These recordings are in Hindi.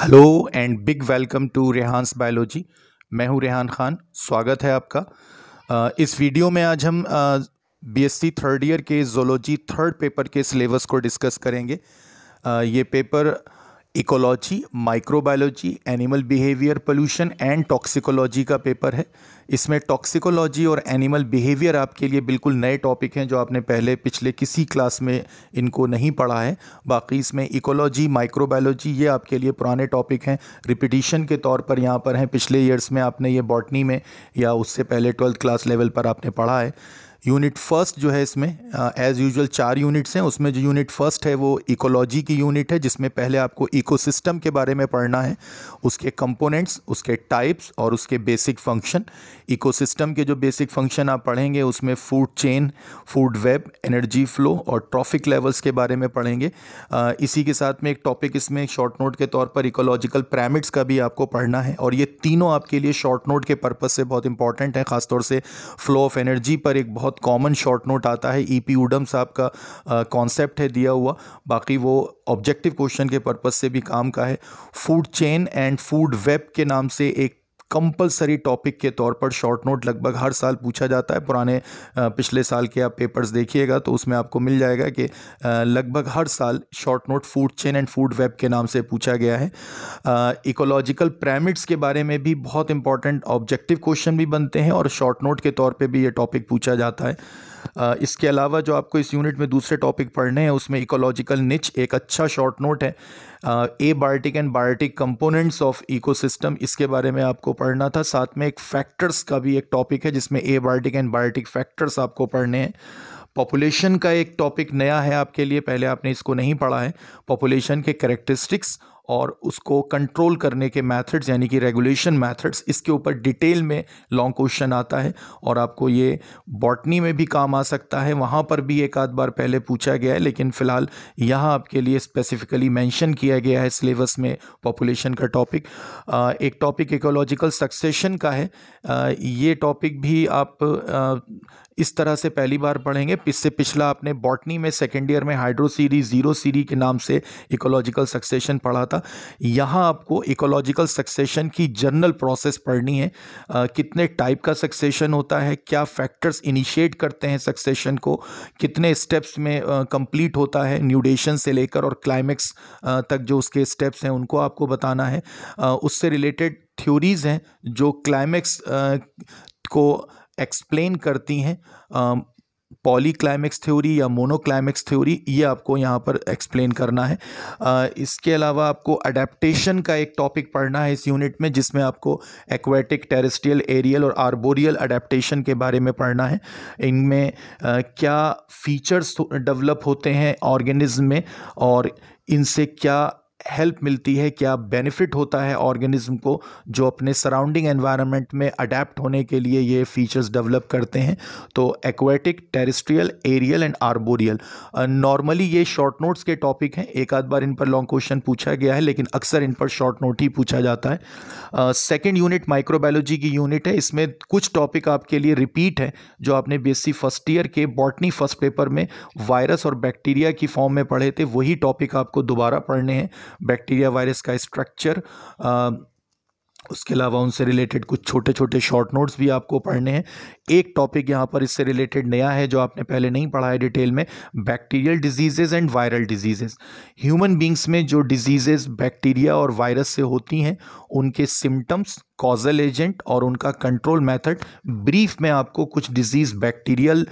hello and big welcome to Rehan's biology मैं हूं रेहान खान स्वागत है आपका इस वीडियो में आज हम बीएससी थर्ड ईयर के जोलॉजी थर्ड पेपर के सिलेबस को डिस्कस करेंगे ये paper ecology microbiology animal behaviour pollution and toxicology का पेपर है इसमें टॉक्सिकोलॉजी और एनिमल बिहेवियर आपके लिए बिल्कुल नए टॉपिक हैं जो आपने पहले पिछले किसी क्लास में इनको नहीं पढ़ा है बाकी इसमें इकोलॉजी माइक्रोबायोलॉजी ये आपके लिए पुराने टॉपिक हैं रिपीटिशन के तौर पर यहाँ पर हैं पिछले ईयर्स में आपने ये बॉटनी में या उससे पहले ट्वेल्थ क्लास लेवल पर आपने पढ़ा है यूनिट फर्स्ट जो है इसमें एज़ यूजुअल चार यूनिट्स हैं उसमें जो यूनिट फर्स्ट है वो इकोलॉजी की यूनिट है जिसमें पहले आपको इकोसिस्टम के बारे में पढ़ना है उसके कंपोनेंट्स उसके टाइप्स और उसके बेसिक फंक्शन इकोसिस्टम के जो बेसिक फंक्शन आप पढ़ेंगे उसमें food chain food web energy flow और ट्रॉफिक लेवल्स के बारे में पढ़ेंगे आ, इसी के साथ में एक टॉपिक इसमें शॉर्ट नोट के तौर पर इकोलॉजिकल पैरामिड्स का भी आपको पढ़ना है और ये तीनों आपके लिए शॉर्ट नोट के पर्पज़ से बहुत इंपॉर्टेंट है ख़ासतौर से फ्लो ऑफ एनर्जी पर एक बहुत बहुत कॉमन शॉर्ट नोट आता है ई पी उडम साहब का कॉन्सेप्ट है दिया हुआ बाकी वो ऑब्जेक्टिव क्वेश्चन के पर्पज़ से भी काम का है food chain and food web के नाम से एक कंपलसरी टॉपिक के तौर पर शॉर्ट नोट लगभग हर साल पूछा जाता है पुराने पिछले साल के आप पेपर्स देखिएगा तो उसमें आपको मिल जाएगा कि लगभग हर साल short note food chain and food web के नाम से पूछा गया है इकोलॉजिकल पैरामिड्स के बारे में भी बहुत इंपॉर्टेंट ऑब्जेक्टिव क्वेश्चन भी बनते हैं और शॉर्ट नोट के तौर पर भी ये टॉपिक पूछा जाता है इसके अलावा जो आपको इस यूनिट में दूसरे टॉपिक पढ़ने हैं उसमें इकोलॉजिकल निच एक अच्छा शॉर्ट नोट है abiotic and biotic components of ecosystem इसके बारे में आपको पढ़ना था साथ में एक फैक्टर्स का भी एक टॉपिक है जिसमें abiotic and biotic factors आपको पढ़ने हैं पॉपुलेशन का एक टॉपिक नया है आपके लिए पहले आपने इसको नहीं पढ़ा है पॉपुलेशन के करेक्टरिस्टिक्स और उसको कंट्रोल करने के मेथड्स यानी कि रेगुलेशन मेथड्स इसके ऊपर डिटेल में लॉन्ग क्वेश्चन आता है और आपको ये बॉटनी में भी काम आ सकता है वहाँ पर भी एक आध बार पहले पूछा गया है लेकिन फ़िलहाल यहाँ आपके लिए स्पेसिफिकली मेंशन किया गया है सिलेबस में पॉपुलेशन का टॉपिक एक टॉपिक इकोलॉजिकल सक्सेशन का है ये टॉपिक भी आप इस तरह से पहली बार पढ़ेंगे इससे पिछला आपने बॉटनी में सेकेंड ईयर में हाइड्रो सीरी जीरो सीरी के नाम से इकोलॉजिकल सक्सेशन पढ़ा था यहाँ आपको इकोलॉजिकल सक्सेशन की जर्नल प्रोसेस पढ़नी है आ, कितने टाइप का सक्सेशन होता है क्या फैक्टर्स इनिशिएट करते हैं सक्सेशन को कितने स्टेप्स में कंप्लीट होता है न्यूडेशन से लेकर और क्लाइमेक्स तक जो उसके स्टेप्स हैं उनको आपको बताना है आ, उससे रिलेटेड थ्योरीज़ हैं जो क्लाइमेक्स को एक्सप्लेन करती हैं पॉलीक्लाइमेक्स थ्योरी या मोनोक्लाइमेक्स थ्योरी ये आपको यहाँ पर एक्सप्लेन करना है इसके अलावा आपको अडेप्टेशन का एक टॉपिक पढ़ना है इस यूनिट में जिसमें आपको एक्वेटिक टेरेस्ट्रियल एरियल और आर्बोरियल अडेप्टेशन के बारे में पढ़ना है इनमें क्या फीचर्स डेवलप होते हैं ऑर्गेनिज्म में और इनसे क्या हेल्प मिलती है क्या बेनिफिट होता है ऑर्गेनिज्म को जो अपने सराउंडिंग एनवायरनमेंट में अडेप्ट होने के लिए ये फीचर्स डेवलप करते हैं तो aquatic terrestrial aerial and arboreal normally ये शॉर्ट नोट्स के टॉपिक हैं एक आध बार इन पर लॉन्ग क्वेश्चन पूछा गया है लेकिन अक्सर इन पर शॉर्ट नोट ही पूछा जाता है सेकेंड यूनिट माइक्रोबायोलॉजी की यूनिट है इसमें कुछ टॉपिक आपके लिए रिपीट है जो आपने बी फर्स्ट ईयर के बॉटनी फर्स्ट पेपर में वायरस और बैक्टीरिया की फॉर्म में पढ़े थे वही टॉपिक आपको दोबारा पढ़ने हैं बैक्टीरिया वायरस का स्ट्रक्चर उसके अलावा उनसे रिलेटेड कुछ छोटे छोटे शॉर्ट नोट्स भी आपको पढ़ने हैं एक टॉपिक यहाँ पर इससे रिलेटेड नया है जो आपने पहले नहीं पढ़ा है डिटेल में bacterial diseases and viral diseases human beings में जो डिजीजेज बैक्टीरिया और वायरस से होती हैं उनके सिम्टम्स कॉजल एजेंट और उनका कंट्रोल मेथड ब्रीफ में आपको कुछ डिजीज़ बैक्टीरियल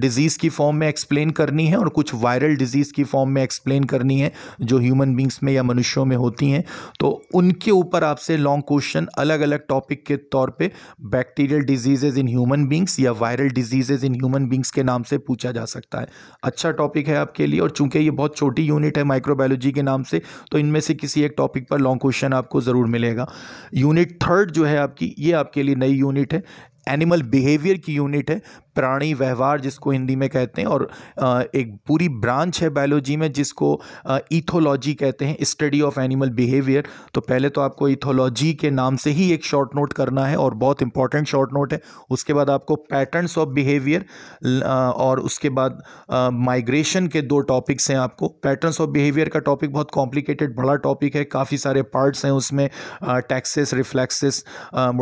डिजीज़ की फॉर्म में एक्सप्लेन करनी है और कुछ वायरल डिजीज़ की फॉर्म में एक्सप्लेन करनी है जो ह्यूमन बींग्स में या मनुष्यों में होती हैं तो उनके ऊपर आपसे लॉन्ग क्वेश्चन अलग अलग टॉपिक के तौर पे bacterial diseases in human beings या viral diseases in human beings के नाम से पूछा जा सकता है अच्छा टॉपिक है आपके लिए और चूंकि ये बहुत छोटी यूनिट है माइक्रोबायोलॉजी के नाम से तो इनमें से किसी एक टॉपिक पर लॉन्ग क्वेश्चन आपको ज़रूर मिलेगा यूनिट यूनिट थर्ड जो है आपकी ये आपके लिए नई यूनिट है एनिमल बिहेवियर की यूनिट है प्राणी व्यवहार जिसको हिंदी में कहते हैं और एक पूरी ब्रांच है बायोलॉजी में जिसको इथोलॉजी कहते हैं स्टडी ऑफ एनिमल बिहेवियर तो पहले तो आपको इथोलॉजी के नाम से ही एक शॉर्ट नोट करना है और बहुत इंपॉर्टेंट शॉर्ट नोट है उसके बाद आपको पैटर्न्स ऑफ बिहेवियर और उसके बाद माइग्रेशन के दो टॉपिक्स हैं आपको पैटर्न्स ऑफ बिहेवियर का टॉपिक बहुत कॉम्प्लिकेटेड बड़ा टॉपिक है काफ़ी सारे पार्ट्स हैं उसमें टैक्सेस रिफ्लेक्सेस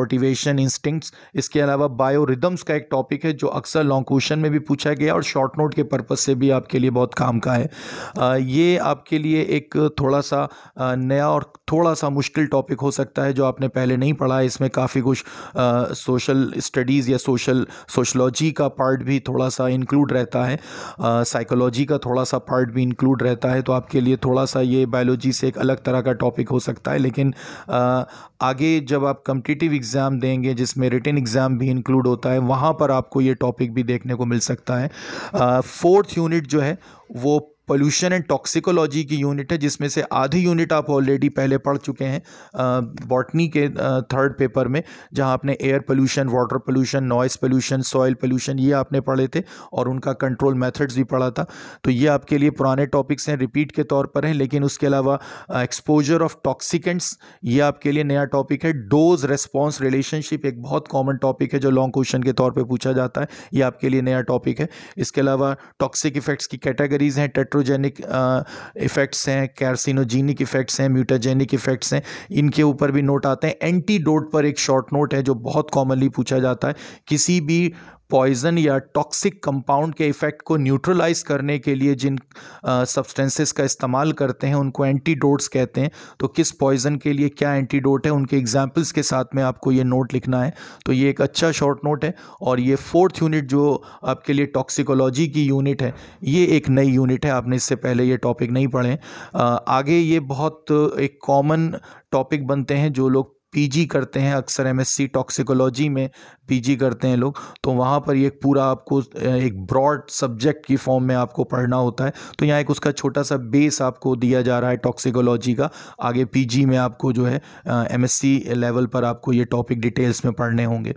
मोटिवेशन इंस्टिंक्ट्स इसके अलावा बायोरिदम्स का एक टॉपिक है जो अक्सर लॉन्ग क्वेश्चन में भी पूछा गया और शॉर्ट नोट के पर्पज़ से भी आपके लिए बहुत काम का है ये आपके लिए एक थोड़ा सा नया और थोड़ा सा मुश्किल टॉपिक हो सकता है जो आपने पहले नहीं पढ़ा है इसमें काफ़ी कुछ सोशल स्टडीज़ या सोशल सोशलॉजी का पार्ट भी थोड़ा सा इंक्लूड रहता है साइकोलॉजी का थोड़ा सा पार्ट भी इंक्लूड रहता है तो आपके लिए थोड़ा सा ये बायोलॉजी से एक अलग तरह का टॉपिक हो सकता है लेकिन आ, आगे जब आप कम्पिटिटिव एग्ज़ाम देंगे जिसमें रिटर्न एग्ज़ाम भी इंक्लूड होता है वहाँ पर आपको ये टॉपिक टॉपिक भी देखने को मिल सकता है फोर्थ यूनिट जो है वो पोल्यूशन एंड टॉक्सिकोलॉजी की यूनिट है जिसमें से आधी यूनिट आप ऑलरेडी पहले पढ़ चुके हैं बॉटनी के थर्ड पेपर में जहां आपने air pollution water pollution noise pollution soil pollution ये आपने पढ़े थे और उनका कंट्रोल मेथड्स भी पढ़ा था तो ये आपके लिए पुराने टॉपिक्स हैं रिपीट के तौर पर हैं लेकिन उसके अलावा एक्सपोजर ऑफ टॉक्सिकेंट्स ये आपके लिए नया टॉपिक है डोज रेस्पॉन्स रिलेशनशिप एक बहुत कॉमन टॉपिक है जो लॉन्ग क्वेश्चन के तौर पर पूछा जाता है ये आपके लिए नया टॉपिक है इसके अलावा टॉक्सिक इफेक्ट्स की कैटेगरीज हैं टेट्रो इलेक्ट्रोजेनिक इफ़ेक्ट्स uh, हैं कैरसिनोजेनिक इफ़ेक्ट्स हैं म्यूटाजेनिक इफ़ेक्ट्स हैं इनके ऊपर भी नोट आते हैं एंटीडोट पर एक शॉर्ट नोट है जो बहुत कॉमनली पूछा जाता है किसी भी पॉइजन या टॉक्सिक कंपाउंड के इफ़ेक्ट को न्यूट्रलाइज करने के लिए जिन सब्सटेंसेस का इस्तेमाल करते हैं उनको एंटीडोट्स कहते हैं तो किस पॉइजन के लिए क्या एंटीडोट है उनके एग्जाम्पल्स के साथ में आपको ये नोट लिखना है तो ये एक अच्छा शॉर्ट नोट है और ये फोर्थ यूनिट जो आपके लिए टॉक्सिकोलॉजी की यूनिट है ये एक नई यूनिट है आपने इससे पहले ये टॉपिक नहीं पढ़े आगे ये बहुत एक कॉमन टॉपिक बनते हैं जो लोग पीजी करते हैं अक्सर एमएससी टॉक्सिकोलॉजी में पीजी करते हैं लोग तो वहाँ पर ये पूरा आपको एक ब्रॉड सब्जेक्ट की फॉर्म में आपको पढ़ना होता है तो यहाँ एक उसका छोटा सा बेस आपको दिया जा रहा है टॉक्सिकोलॉजी का आगे पीजी में आपको जो है एमएससी लेवल पर आपको ये टॉपिक डिटेल्स में पढ़ने होंगे